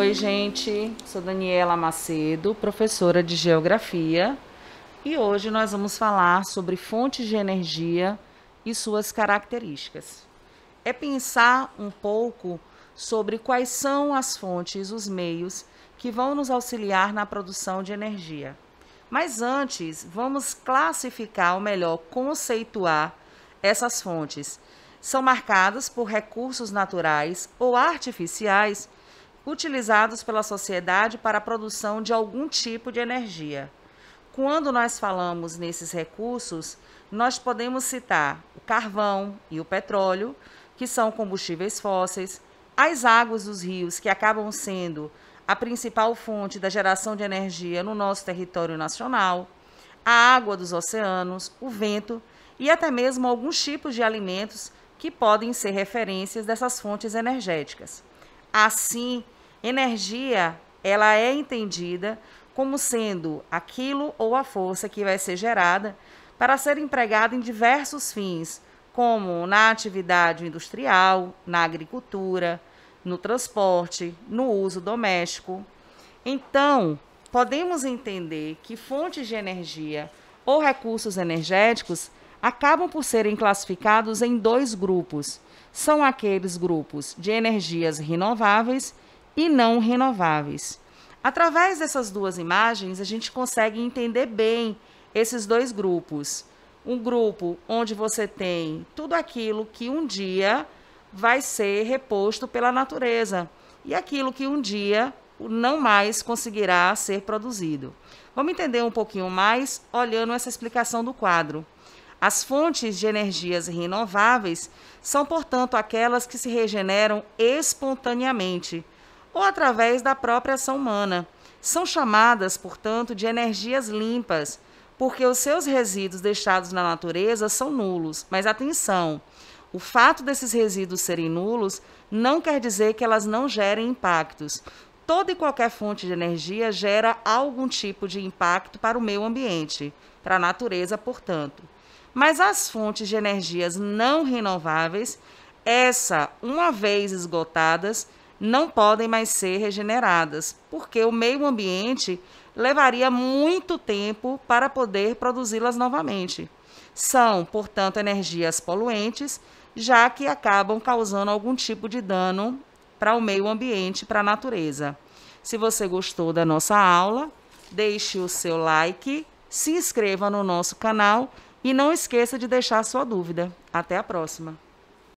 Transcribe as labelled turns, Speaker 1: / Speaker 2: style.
Speaker 1: Oi, gente. Sou Daniela Macedo, professora de Geografia, e hoje nós vamos falar sobre fontes de energia e suas características. É pensar um pouco sobre quais são as fontes, os meios que vão nos auxiliar na produção de energia. Mas antes, vamos classificar, ou melhor, conceituar essas fontes. São marcadas por recursos naturais ou artificiais utilizados pela sociedade para a produção de algum tipo de energia. Quando nós falamos nesses recursos, nós podemos citar o carvão e o petróleo, que são combustíveis fósseis, as águas dos rios, que acabam sendo a principal fonte da geração de energia no nosso território nacional, a água dos oceanos, o vento e até mesmo alguns tipos de alimentos que podem ser referências dessas fontes energéticas. Assim, energia, ela é entendida como sendo aquilo ou a força que vai ser gerada para ser empregada em diversos fins, como na atividade industrial, na agricultura, no transporte, no uso doméstico. Então, podemos entender que fontes de energia ou recursos energéticos acabam por serem classificados em dois grupos. São aqueles grupos de energias renováveis e não renováveis. Através dessas duas imagens, a gente consegue entender bem esses dois grupos. Um grupo onde você tem tudo aquilo que um dia vai ser reposto pela natureza e aquilo que um dia não mais conseguirá ser produzido. Vamos entender um pouquinho mais olhando essa explicação do quadro. As fontes de energias renováveis são, portanto, aquelas que se regeneram espontaneamente ou através da própria ação humana. São chamadas, portanto, de energias limpas, porque os seus resíduos deixados na natureza são nulos. Mas atenção, o fato desses resíduos serem nulos não quer dizer que elas não gerem impactos. Toda e qualquer fonte de energia gera algum tipo de impacto para o meio ambiente, para a natureza, portanto. Mas as fontes de energias não renováveis, essa, uma vez esgotadas, não podem mais ser regeneradas, porque o meio ambiente levaria muito tempo para poder produzi-las novamente. São, portanto, energias poluentes, já que acabam causando algum tipo de dano para o meio ambiente, para a natureza. Se você gostou da nossa aula, deixe o seu like, se inscreva no nosso canal e não esqueça de deixar sua dúvida. Até a próxima!